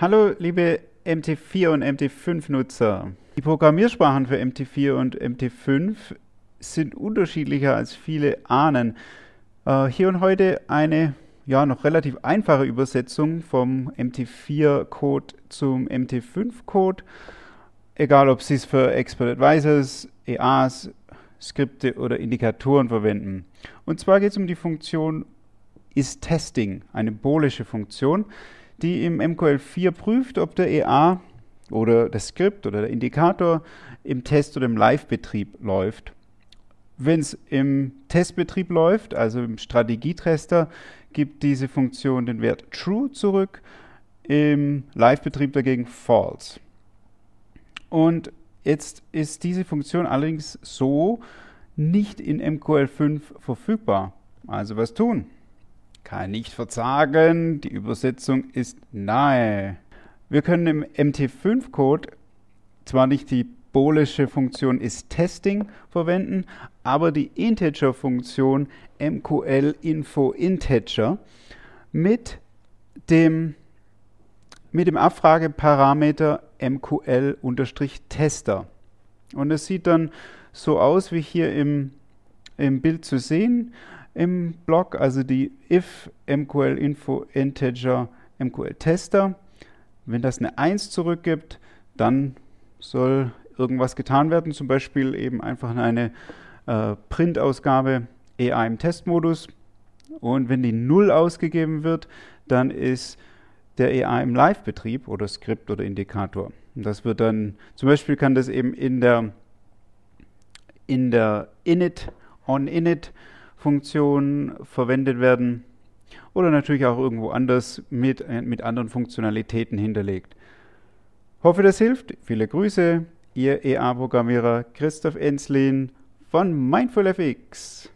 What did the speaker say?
Hallo, liebe MT4 und MT5-Nutzer. Die Programmiersprachen für MT4 und MT5 sind unterschiedlicher als viele ahnen. Äh, hier und heute eine ja, noch relativ einfache Übersetzung vom MT4-Code zum MT5-Code. Egal, ob Sie es für Expert Advisors, EAs, Skripte oder Indikatoren verwenden. Und zwar geht es um die Funktion isTesting, eine boolische Funktion die im MQL4 prüft, ob der EA oder das Skript oder der Indikator im Test- oder im Live-Betrieb läuft. Wenn es im Testbetrieb läuft, also im Strategietester, gibt diese Funktion den Wert True zurück, im Live-Betrieb dagegen False. Und jetzt ist diese Funktion allerdings so nicht in MQL5 verfügbar. Also was tun? kann nicht verzagen, die Übersetzung ist nahe. Wir können im MT5-Code zwar nicht die bolische Funktion ist Testing verwenden, aber die Integer-Funktion MQL Info Integer mit dem, mit dem Abfrageparameter MQL-Tester. Und es sieht dann so aus, wie hier im, im Bild zu sehen im Block, also die if MQL Info Integer MQL Tester. Wenn das eine 1 zurückgibt, dann soll irgendwas getan werden, zum Beispiel eben einfach eine äh, Printausgabe EA im Testmodus. Und wenn die 0 ausgegeben wird, dann ist der EA im Live-Betrieb oder Skript oder Indikator. Und das wird dann, zum Beispiel kann das eben in der, in der Init, on Init Funktion verwendet werden oder natürlich auch irgendwo anders mit, äh, mit anderen Funktionalitäten hinterlegt. Hoffe, das hilft. Viele Grüße, Ihr EA-Programmierer Christoph Enslin von MindfulFX.